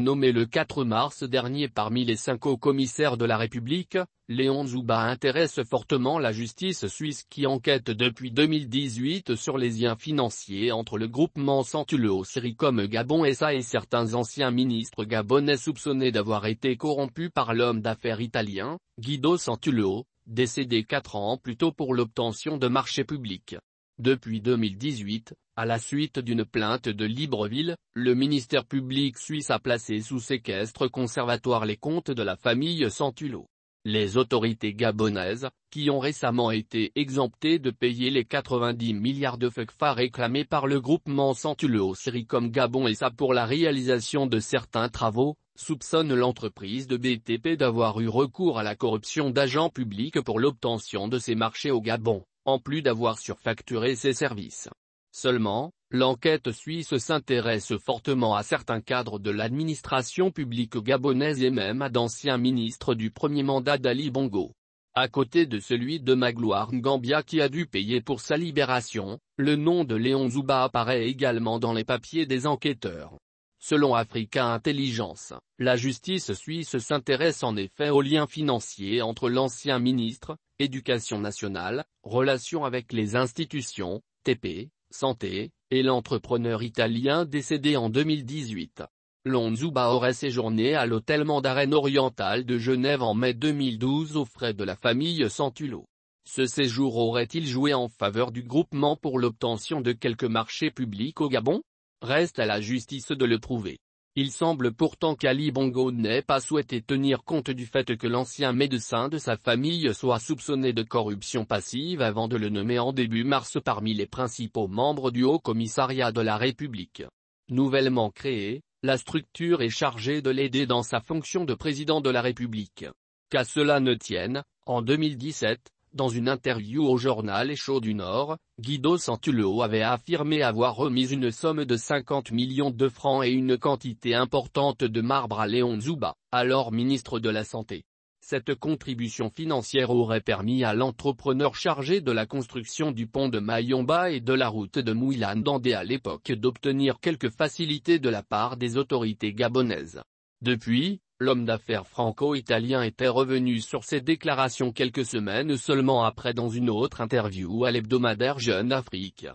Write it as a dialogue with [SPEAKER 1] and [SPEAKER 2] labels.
[SPEAKER 1] Nommé le 4 mars dernier parmi les cinq hauts commissaires de la République, Léon Zouba intéresse fortement la justice suisse qui enquête depuis 2018 sur les liens financiers entre le groupement Santulo Siricom Gabon SA et certains anciens ministres gabonais soupçonnés d'avoir été corrompus par l'homme d'affaires italien, Guido Santulo, décédé quatre ans plus tôt pour l'obtention de marchés publics. Depuis 2018, à la suite d'une plainte de Libreville, le ministère public suisse a placé sous séquestre conservatoire les comptes de la famille Santulo. Les autorités gabonaises, qui ont récemment été exemptées de payer les 90 milliards de FECFA réclamés par le groupement Santulo comme Gabon et ça pour la réalisation de certains travaux, soupçonnent l'entreprise de BTP d'avoir eu recours à la corruption d'agents publics pour l'obtention de ces marchés au Gabon, en plus d'avoir surfacturé ses services. Seulement, l'enquête suisse s'intéresse fortement à certains cadres de l'administration publique gabonaise et même à d'anciens ministres du premier mandat d'Ali Bongo. À côté de celui de Magloire Ngambia qui a dû payer pour sa libération, le nom de Léon Zouba apparaît également dans les papiers des enquêteurs. Selon Africa Intelligence, la justice suisse s'intéresse en effet aux liens financiers entre l'ancien ministre, Éducation nationale, Relations avec les institutions, TP, santé, et l'entrepreneur italien décédé en 2018. Lonzuba aurait séjourné à l'hôtel Mandarin Oriental de Genève en mai 2012 aux frais de la famille Santulo. Ce séjour aurait-il joué en faveur du groupement pour l'obtention de quelques marchés publics au Gabon Reste à la justice de le prouver. Il semble pourtant qu'Ali Bongo n'ait pas souhaité tenir compte du fait que l'ancien médecin de sa famille soit soupçonné de corruption passive avant de le nommer en début mars parmi les principaux membres du Haut Commissariat de la République. Nouvellement créée, la structure est chargée de l'aider dans sa fonction de président de la République. Qu'à cela ne tienne, en 2017, dans une interview au journal Écho du Nord, Guido Santulo avait affirmé avoir remis une somme de 50 millions de francs et une quantité importante de marbre à Léon Zuba, alors ministre de la Santé. Cette contribution financière aurait permis à l'entrepreneur chargé de la construction du pont de Mayomba et de la route de d'Andé à l'époque d'obtenir quelques facilités de la part des autorités gabonaises. Depuis, L'homme d'affaires franco-italien était revenu sur ses déclarations quelques semaines seulement après dans une autre interview à l'hebdomadaire Jeune Afrique.